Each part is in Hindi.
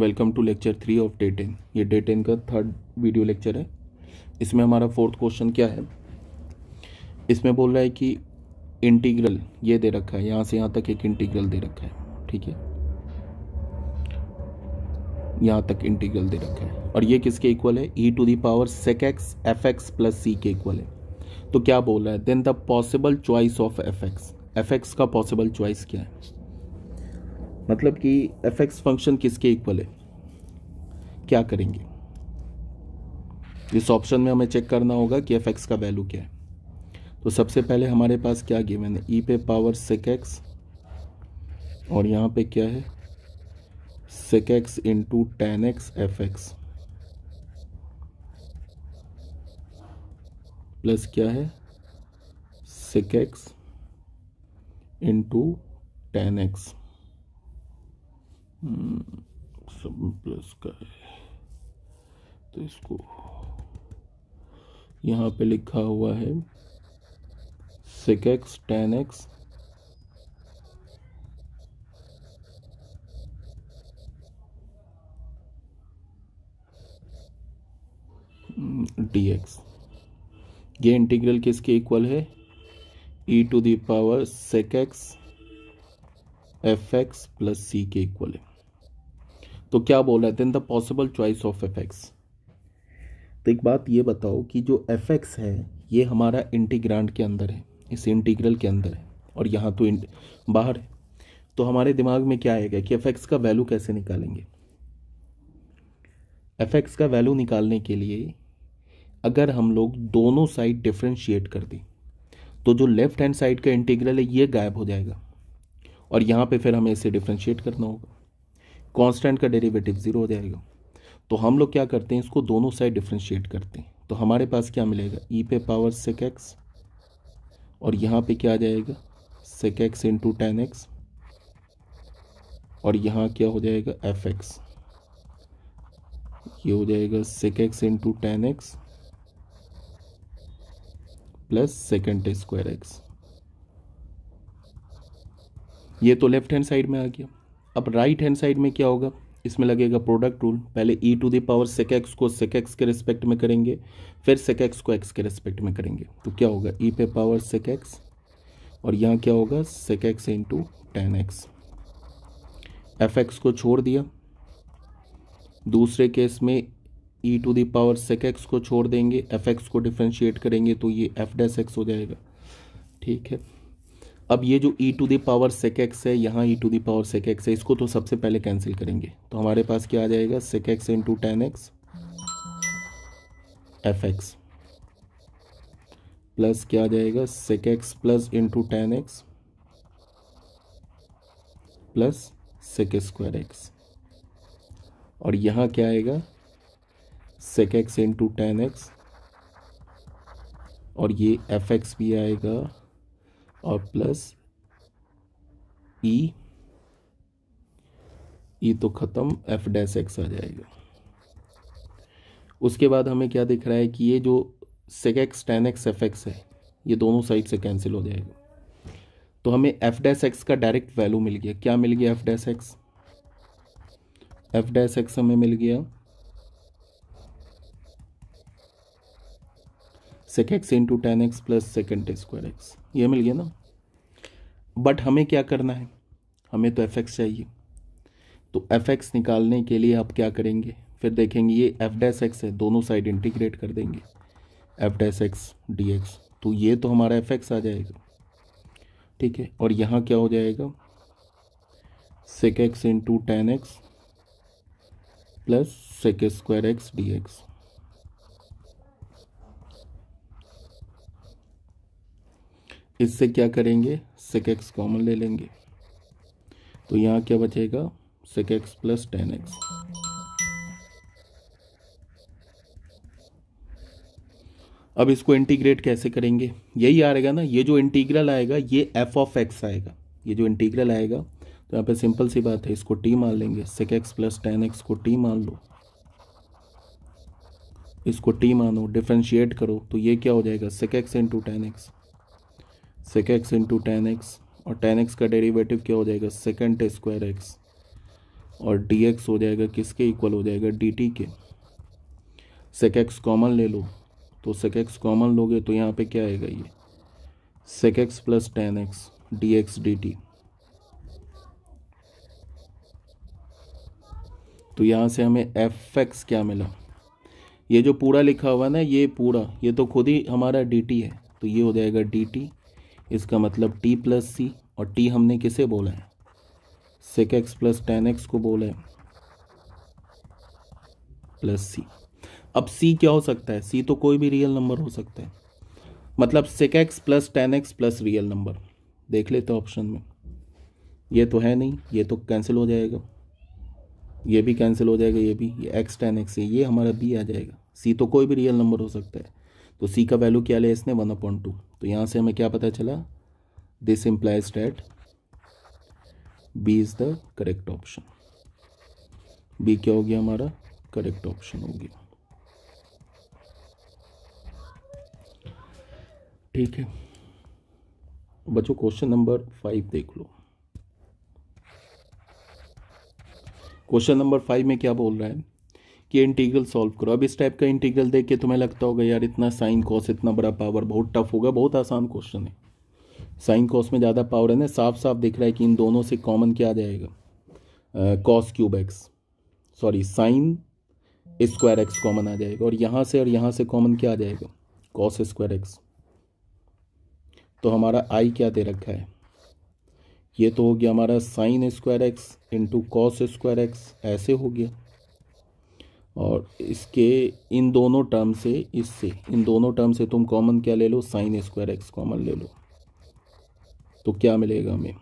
Welcome to lecture three of day ten ये डे टेन का थर्ड वीडियो लेक्चर है इसमें हमारा फोर्थ क्वेश्चन क्या है इसमें बोल रहा है कि इंटीग्रल ये दे रखा है यहाँ से यहाँ तक एक इंटीग्रल दे रखा है ठीक है यहाँ तक इंटीग्रल दे रखा है और ये किसके इक्वल है e to the power sec x f x plus c के इक्वल है तो क्या बोल रहा है then the possible choice of f x f x का पॉसिबल चॉइस क्या है मतलब कि एफ एक्स फंक्शन किसके इक्वल है क्या करेंगे इस ऑप्शन में हमें चेक करना होगा कि एफ एक्स का वैल्यू क्या है तो सबसे पहले हमारे पास क्या गिवन है ई e पे पावर सेक एक्स और यहाँ पे क्या है sec x into tan x f x plus क्या है sec x into tan x hmm, सब प्लस का है तो इसको यहाँ पे लिखा हुआ है sec x tan x d x ये इंटीग्रल किसके इक्वल है e to the power sec x f x plus c के इक्वल है तो क्या रहे थे in the possible choice of f x तो एक बात ये बताओ कि जो एफेक्ट्स है ये हमारा इंटीग्रांड के अंदर है इस इंटीग्रल के अंदर है और यहाँ तो बाहर है तो हमारे दिमाग में क्या आएगा कि एफेक्ट्स का वैल्यू कैसे निकालेंगे एफेक्ट्स का वैल्यू निकालने के लिए अगर हम लोग दोनों साइड डिफ्रेंशिएट कर दें तो जो लेफ्ट हैंड साइड का इंटीग्रल है ये गायब हो जाएगा और यहाँ पे फिर हमें इसे डिफ्रेंशिएट करना होगा कांस्टेंट का डेरिवेटिव ज़ीरो हो जाएगा तो हम लोग क्या करते हैं इसको दोनों साइड डिफ्रेंशिएट करते हैं तो हमारे पास क्या मिलेगा ई e पे पावर सेक एक्स और यहाँ पे क्या आ जाएगा sec x into tan x और यहाँ क्या हो जाएगा एफ एक्स ये हो जाएगा sec x into tan x plus second square x ये तो लेफ्ट हैंड साइड में आ गया अब राइट हैंड साइड में क्या होगा इसमें लगेगा प्रोडक्ट रूल पहले e to the power sec x को सेक एक्स के रिस्पेक्ट में करेंगे फिर सेक एक्स को एक्स के रिस्पेक्ट में करेंगे तो क्या होगा ई e पे पावर सेक एक्स और यहाँ क्या होगा sec x to tan x f x को छोड़ दिया दूसरे केस में e to the power sec x को छोड़ देंगे एफ एक्स को डिफ्रेंशिएट करेंगे तो ये एफ डेस एक्स हो जाएगा ठीक है अब ये जो e to the power power sec x है यहाँ e to the power power sec x है इसको तो सबसे पहले कैंसिल करेंगे तो हमारे पास क्या आ जाएगा sec x into tan x f x plus क्या आ जाएगा sec x plus into tan x plus sec square x और यहाँ क्या आएगा sec x into tan x और ये एफ एक्स भी आएगा और प्लस ई ई तो ख़त्म एफ डैस एक्स आ जाएगा उसके बाद हमें क्या दिख रहा है कि ये जो sec x tan x f x है ये दोनों साइड से कैंसिल हो जाएगा तो हमें एफ डैस एक्स का डायरेक्ट वैल्यू मिल गया क्या मिल गया f dash x f dash x हमें मिल गया sec x into tan x plus second square x ये मिल गया ना बट हमें क्या करना है हमें तो एफ एक्स चाहिए तो एफ एक्स निकालने के लिए आप क्या करेंगे फिर देखेंगे ये एफ डैस एक्स है दोनों साइड इंटीग्रेट कर देंगे f dash x d x तो ये तो हमारा एफ एक्स आ जाएगा ठीक है और यहाँ क्या हो जाएगा sec x into tan x plus sec square x d x इससे क्या करेंगे सेक एक्स कॉमन ले लेंगे तो यहाँ क्या बचेगा sec x plus tan x अब इसको इंटीग्रेट कैसे करेंगे यही आ रहेगा ना ये जो इंटीग्रल आएगा ये एफ ऑफ एक्स आएगा ये जो इंटीग्रल आएगा तो यहाँ पे सिंपल सी बात है इसको टी मान लेंगे sec x plus tan x को टी मान लो इसको टी मानो डिफ्रेंशिएट करो तो ये क्या हो जाएगा sec x into tan x sec x into tan x और टेन एक्स का डेरिवेटिव क्या हो जाएगा सेकेंड स्क्वायर एक्स और डी एक्स हो जाएगा किसके इक्वल हो जाएगा डी टी के सेक एक्स कॉमन ले लो तो सेक एक्स कॉमन लोगे तो यहाँ पे क्या आएगा ये sec x plus tan x d x d t तो यहाँ से हमें एफ एक्स क्या मिला ये जो पूरा लिखा हुआ ना ये पूरा ये तो खुद ही हमारा डी टी है तो ये हो जाएगा डी टी इसका मतलब टी प्लस सी और टी हमने किसे बोला है sec x plus tan x को बोला है प्लस सी अब सी क्या हो सकता है सी तो कोई भी रियल नंबर हो सकता है मतलब sec x plus tan x plus real number देख लेते ऑप्शन में ये तो है नहीं ये तो कैंसिल हो जाएगा ये भी कैंसिल हो जाएगा ये भी ये एक्स टेन एक्स ये हमारा बी आ जाएगा सी तो कोई भी रियल नंबर हो सकता है तो सी का वैल्यू क्या लिया इसने वन अपॉइंट टू तो यहाँ से हमें क्या पता चला this implies that B is the correct option B क्या हो गया हमारा करेक्ट ऑप्शन हो गया ठीक है बच्चों क्वेश्चन नंबर फाइव देख लो क्वेश्चन नंबर फाइव में क्या बोल रहा है कि इंटीग्रल सॉल्व करो अब इस टाइप का इंटीग्रल देख के तुम्हें लगता होगा यार इतना साइन कॉस इतना बड़ा पावर बहुत टफ होगा बहुत आसान क्वेश्चन है साइन कॉस में ज़्यादा पावर है ना साफ साफ दिख रहा है कि इन दोनों से कॉमन क्या आ जाएगा cos cube x sorry sine square x common आ जाएगा और यहाँ से और यहाँ से कॉमन क्या आ जाएगा कॉस स्क्वायर एक्स तो हमारा आई क्या दे रखा है ये तो हो गया हमारा sine square x into cos square x ऐसे हो गया और इसके इन दोनों टर्म से इससे इन दोनों टर्म से तुम कॉमन क्या ले लो साइन स्क्वायर एक्स कॉमन ले लो तो क्या मिलेगा हमें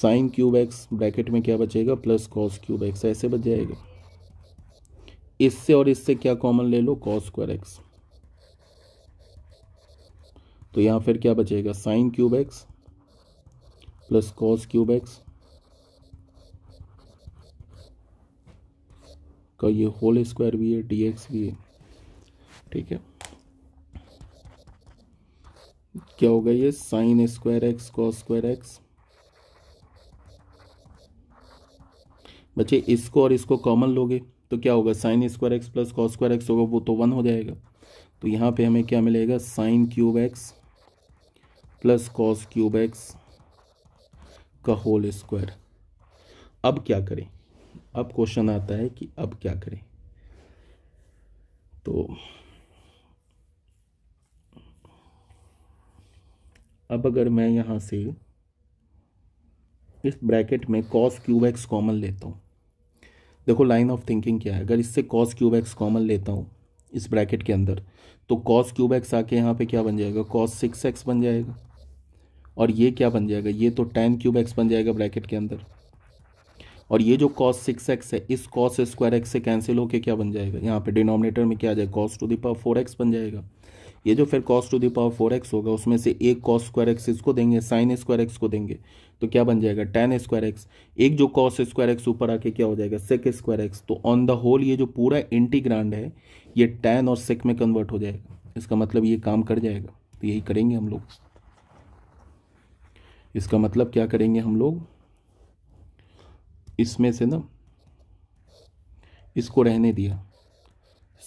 साइन क्यूब एक्स ब्रैकेट में क्या बचेगा प्लस कॉस क्यूब एक्स ऐसे बच जाएगा इससे और इससे क्या कॉमन ले लो कॉस स्क्वायर एक्स तो यहाँ फिर क्या बचेगा sine cube x plus cos cube x का ये होल स्क्वायर भी है डी एक्स भी है ठीक है क्या होगा ये sine square x cos square x बच्चे इसको और इसको कॉमन लोगे तो क्या होगा sine square x plus cos square x होगा वो तो वन हो जाएगा तो यहाँ पे हमें क्या मिलेगा sine cube x plus cos cube x का होल स्क्वायर अब क्या करें अब क्वेश्चन आता है कि अब क्या करें तो अब अगर मैं यहां से इस ब्रैकेट में कॉस क्यूब एक्स कॉमन लेता हूं देखो लाइन ऑफ थिंकिंग क्या है अगर इससे कॉस क्यूब एक्स कॉमन लेता हूं इस ब्रैकेट के अंदर तो कॉस क्यूब एक्स आके यहां पे क्या बन जाएगा कॉस सिक्स एक्स बन जाएगा और ये क्या बन जाएगा ये तो टेन क्यूब एक्स बन जाएगा ब्रैकेट के अंदर और ये जो कॉस सिक्स एक्स है इस कॉस स्क्वायर एक्स से कैंसिल होकर क्या बन जाएगा यहाँ पे डिनोमिनेटर में क्या आ जाएगा cos to the power four x बन जाएगा ये जो फिर cos to the power four x होगा उसमें से एक कॉस स्क्वायर एक्स इसको देंगे साइन स्क्वायर एक्स को देंगे तो क्या बन जाएगा टेन स्क्वायर एक्स एक जो कॉस स्क्वायर एक्स ऊपर आके क्या हो जाएगा सेक स्क्वायर एक्स तो ऑन द होल ये जो पूरा इंटीग्रांड है ये टेन और सेक में कन्वर्ट हो जाएगा इसका मतलब ये काम कर जाएगा तो यही करेंगे हम लोग इसका मतलब क्या करेंगे हम लोग इसमें से ना इसको रहने दिया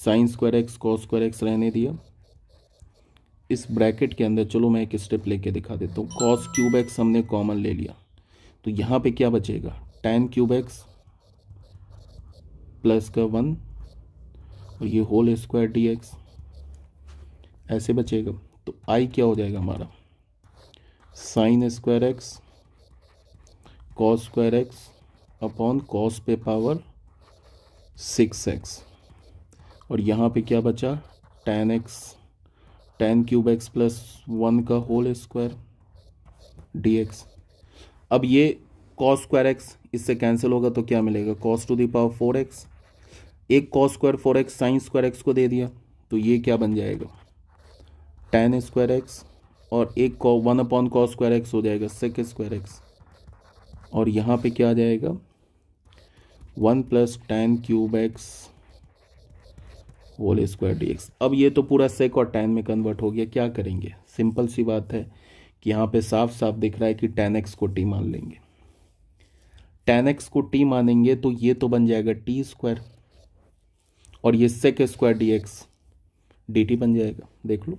sine square x cos square x रहने दिया इस ब्रैकेट के अंदर चलो मैं एक स्टेप लेके दिखा देता हूँ कॉस क्यूब एक्स हमने कॉमन ले लिया तो यहाँ पे क्या बचेगा टेन क्यूब एक्स प्लस का वन और ये होल स्क्वायर डी एक्स ऐसे बचेगा तो आई क्या हो जाएगा हमारा sine square x cos square x upon cos पे पावर सिक्स एक्स और यहाँ पे क्या बचा tan x tan cube x plus one का होल स्क्वायर डी एक्स अब ये कॉस स्क्वायर एक्स इससे कैंसिल होगा तो क्या मिलेगा cos to the power four x एक cos square four x sine square x को दे दिया तो ये क्या बन जाएगा टेन स्क्वायर एक्स और एक one upon cos square x हो जाएगा सिक्स स्क्वायर एक्स और यहाँ पे क्या आ जाएगा one plus tan cube x whole square d अब ये तो पूरा सेक और टेन में कन्वर्ट हो गया क्या करेंगे सिंपल सी बात है कि यहाँ पे साफ साफ दिख रहा है कि टेन एक्स को टी मान लेंगे टेन एक्स को टी मानेंगे तो ये तो बन जाएगा टी स्क्वायर और ये sec square d x d t बन जाएगा देख लो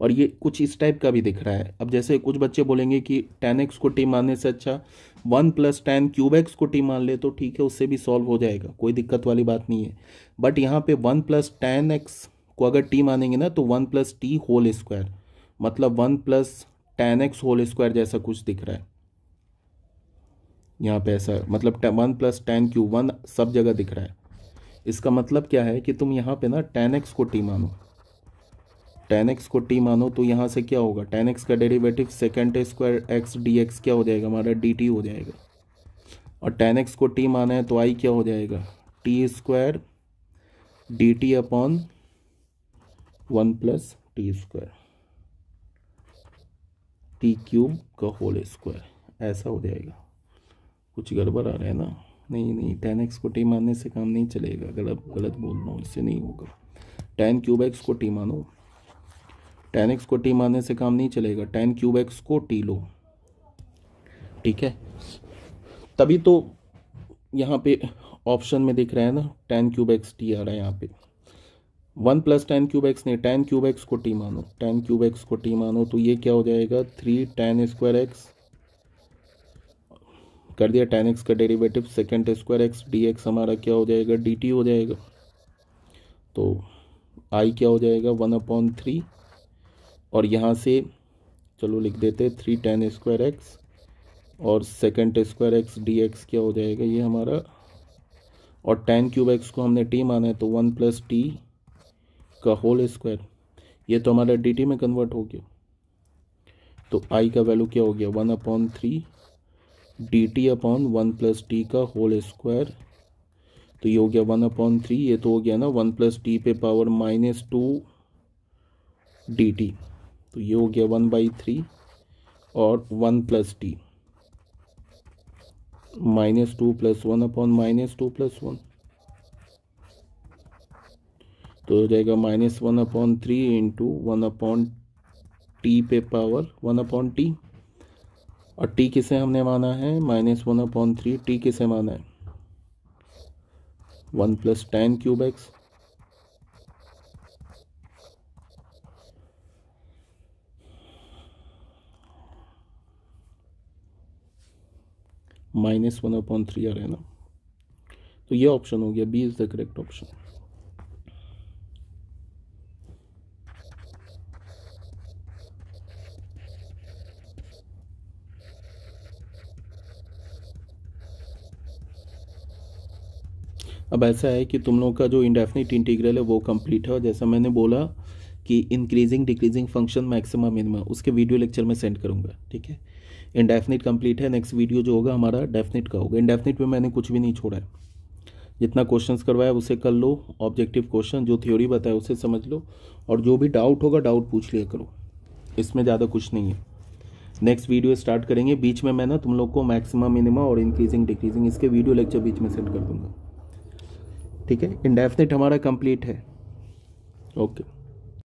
और ये कुछ इस टाइप का भी दिख रहा है अब जैसे कुछ बच्चे बोलेंगे कि टेन एक्स को टी मानने से अच्छा one plus tan cube x को टी मान ले तो ठीक है उससे भी सॉल्व हो जाएगा कोई दिक्कत वाली बात नहीं है बट यहाँ पे वन प्लस टेन एक्स को अगर टी मानेंगे ना तो one plus t whole square मतलब one plus tan x whole square जैसा कुछ दिख रहा है यहाँ पे ऐसा मतलब one plus tan cube one सब जगह दिख रहा है इसका मतलब क्या है कि तुम यहाँ पे ना टेन एक्स को टी मानो टेन एक्स को टी मानो तो यहाँ से क्या होगा टेन एक्स का derivative second square x d x क्या हो जाएगा हमारा डी टी हो जाएगा और टेन एक्स को टी माना है तो आई क्या हो जाएगा t square d t upon one plus t square t cube का होल स्क्वायर ऐसा हो जाएगा कुछ गड़बड़ आ रहा है ना नहीं नहीं टेन एक्स को टी मानने से काम नहीं चलेगा गलत गलत बोल रहा हूँ इससे नहीं होगा टेन क्यूब एक्स को टी मानो टेन एक्स को टी मानने से काम नहीं चलेगा टेन क्यूब एक्स को टी लो ठीक है तभी तो यहाँ पे ऑप्शन में दिख रहा है ना टेन क्यूब एक्स टी आ रहा है यहाँ पे one plus tan cube x नहीं टेन क्यूब एक्स को टी मानो टेन क्यूब एक्स को टी मानो तो ये क्या हो जाएगा थ्री टेन स्क्वायर एक्स कर दिया टेन एक्स का derivative second square x d x हमारा क्या हो जाएगा डी टी हो जाएगा तो आई क्या हो जाएगा वन अपॉन थ्री और यहाँ से चलो लिख देते थ्री टेन स्क्वायर एक्स और second square x d x क्या हो जाएगा ये हमारा और टेन क्यूब एक्स को हमने टी माना है तो वन प्लस टी का होल स्क्वायर ये तो हमारा डी टी में कन्वर्ट हो गया तो आई का वैल्यू क्या हो गया one upon three d t upon one plus t का होल स्क्वायर तो ये हो गया वन अपॉन थ्री ये तो हो गया ना वन प्लस टी पे power minus two d t तो ये हो गया वन बाई थ्री और one plus t minus two plus one upon minus two plus one तो हो जाएगा minus one upon three into one upon t पे पावर वन अपॉन टी और टी किसे हमने माना है minus one upon three t किसे माना है one plus tan cube x minus one upon three आ रहा है ना तो ये ऑप्शन हो गया B is the correct option अब ऐसा है कि तुम लोग का जो इंडेफिनिट इंटीग्रल है वो कंप्लीट है और जैसा मैंने बोला कि increasing decreasing function maximum minimum उसके वीडियो लेक्चर में सेंड करूंगा ठीक है इंडेफिनिट कंप्लीट है नेक्स्ट वीडियो जो होगा हमारा डेफिनिट का होगा इंडेफिनिट में मैंने कुछ भी नहीं छोड़ा है जितना क्वेश्चंस करवाया उसे कर लो ऑब्जेक्टिव क्वेश्चन जो थ्योरी बताए उसे समझ लो और जो भी डाउट होगा डाउट पूछ लिया करो इसमें ज़्यादा कुछ नहीं है नेक्स्ट वीडियो स्टार्ट करेंगे बीच में मैं ना तुम लोग को मैक्सिमम मिनिमम और इंक्रीजिंग डिक्रीजिंग इसके वीडियो लेक्चर बीच में सेट कर दूंगा ठीक है इंडेफिनिट हमारा कंप्लीट है ओके okay.